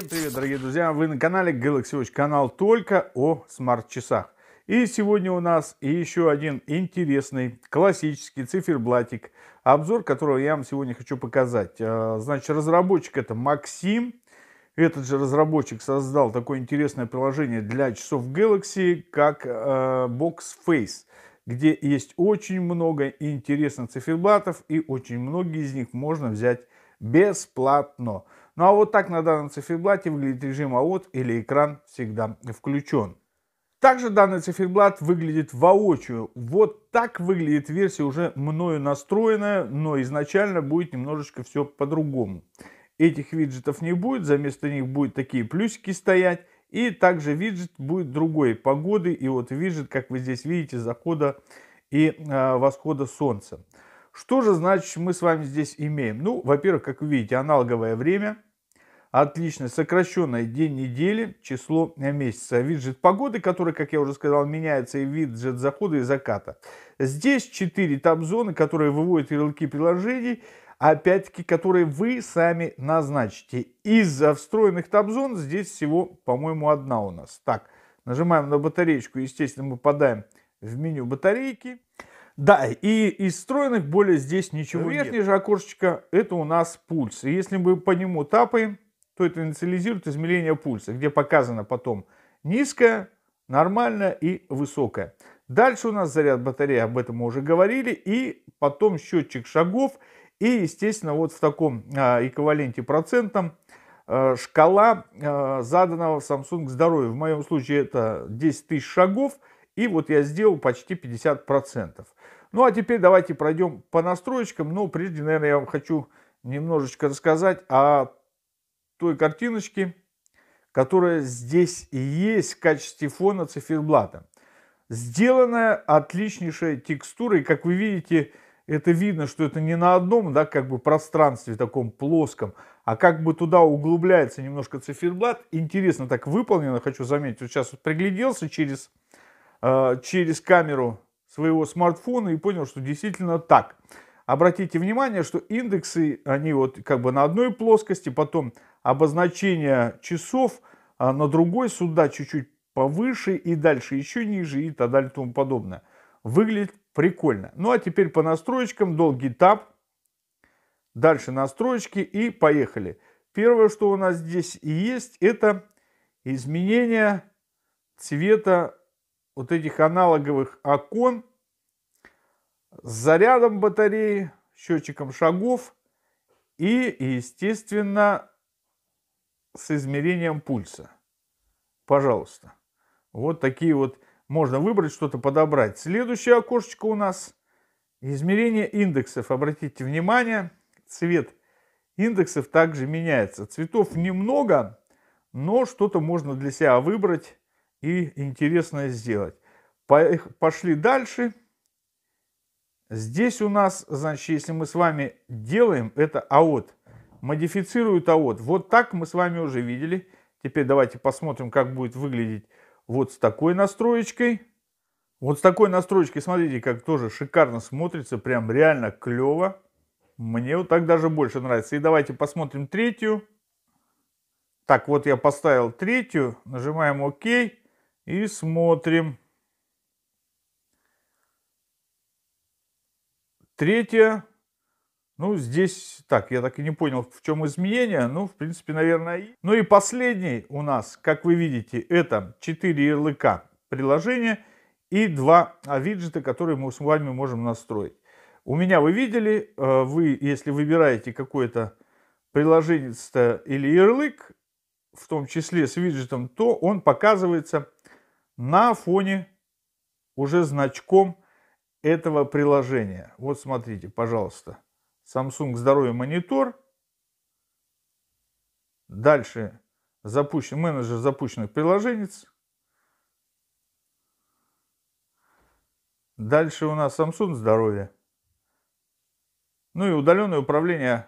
Всем привет, дорогие друзья! Вы на канале Galaxy Watch, канал только о смарт-часах. И сегодня у нас еще один интересный классический циферблатик, обзор которого я вам сегодня хочу показать. А, значит, разработчик это Максим. Этот же разработчик создал такое интересное приложение для часов Galaxy, как э, Box Face где есть очень много интересных циферблатов, и очень многие из них можно взять бесплатно. Ну а вот так на данном циферблате выглядит режим АОТ или экран всегда включен. Также данный циферблат выглядит воочию. Вот так выглядит версия уже мною настроенная, но изначально будет немножечко все по-другому. Этих виджетов не будет, заместо них будут такие плюсики стоять. И также виджет будет другой погоды. И вот виджет, как вы здесь видите, захода и э, восхода солнца. Что же значит мы с вами здесь имеем? Ну, во-первых, как вы видите, аналоговое время – Отлично, сокращенное день недели, число месяца. А виджет погоды, который, как я уже сказал, меняется, и виджет захода и заката. Здесь 4 таб-зоны, которые выводят ярлыки приложений, опять-таки, которые вы сами назначите. Из встроенных таб-зон здесь всего, по-моему, одна у нас. Так, нажимаем на батареечку, естественно, мы попадаем в меню батарейки. Да, и из встроенных более здесь ничего Верхнее нет. Верхнее же окошечко, это у нас пульс. И если мы по нему тапаем, то это инициализирует измерение пульса, где показано потом низкое, нормальное и высокое. Дальше у нас заряд батареи, об этом мы уже говорили, и потом счетчик шагов, и, естественно, вот в таком а, эквиваленте процентом э, шкала э, заданного Samsung здоровья. В моем случае это 10 тысяч шагов, и вот я сделал почти 50%. Ну а теперь давайте пройдем по настройкам, но ну, прежде, наверное, я вам хочу немножечко рассказать о той картиночки, которая здесь и есть в качестве фона циферблата. Сделанная отличнейшая текстура, и как вы видите, это видно, что это не на одном, да, как бы пространстве таком плоском, а как бы туда углубляется немножко циферблат. Интересно так выполнено, хочу заметить. Вот сейчас вот пригляделся через, э, через камеру своего смартфона и понял, что действительно так. Обратите внимание, что индексы, они вот как бы на одной плоскости, потом обозначение часов а на другой, сюда чуть-чуть повыше и дальше еще ниже и так далее и тому подобное. Выглядит прикольно. Ну а теперь по настройкам долгий тап, дальше настройки и поехали. Первое, что у нас здесь есть, это изменение цвета вот этих аналоговых окон с зарядом батареи, счетчиком шагов и, естественно, с измерением пульса. Пожалуйста. Вот такие вот можно выбрать, что-то подобрать. Следующее окошечко у нас измерение индексов. Обратите внимание, цвет индексов также меняется. Цветов немного, но что-то можно для себя выбрать и интересное сделать. Пошли дальше. Здесь у нас, значит, если мы с вами делаем, это аот. Модифицируют аот. Вот так мы с вами уже видели. Теперь давайте посмотрим, как будет выглядеть вот с такой настроечкой. Вот с такой настроечкой, смотрите, как тоже шикарно смотрится. Прям реально клево. Мне вот так даже больше нравится. И давайте посмотрим третью. Так, вот я поставил третью. Нажимаем ОК и смотрим. Третье, ну, здесь, так, я так и не понял, в чем изменение, ну, в принципе, наверное, и. Ну и последний у нас, как вы видите, это 4 ярлыка приложения и два а, виджета, которые мы с вами можем настроить. У меня вы видели, э, вы, если выбираете какое-то приложение или ярлык, в том числе с виджетом, то он показывается на фоне уже значком этого приложения. Вот смотрите, пожалуйста. Samsung здоровье монитор. Дальше запущен менеджер запущенных приложений. Дальше у нас Samsung здоровье. Ну и удаленное управление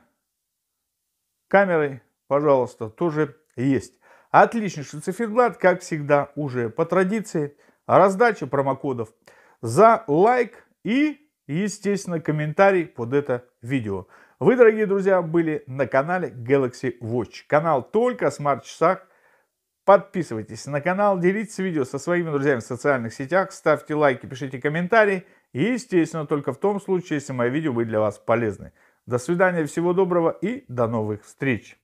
камерой, пожалуйста, тоже есть. Отличный шуциферблат, как всегда, уже по традиции. Раздача промокодов – за лайк и, естественно, комментарий под это видео. Вы, дорогие друзья, были на канале Galaxy Watch. Канал только о смарт-часах. Подписывайтесь на канал, делитесь видео со своими друзьями в социальных сетях, ставьте лайки, пишите комментарии. И, естественно, только в том случае, если мое видео будет для вас полезным. До свидания, всего доброго и до новых встреч!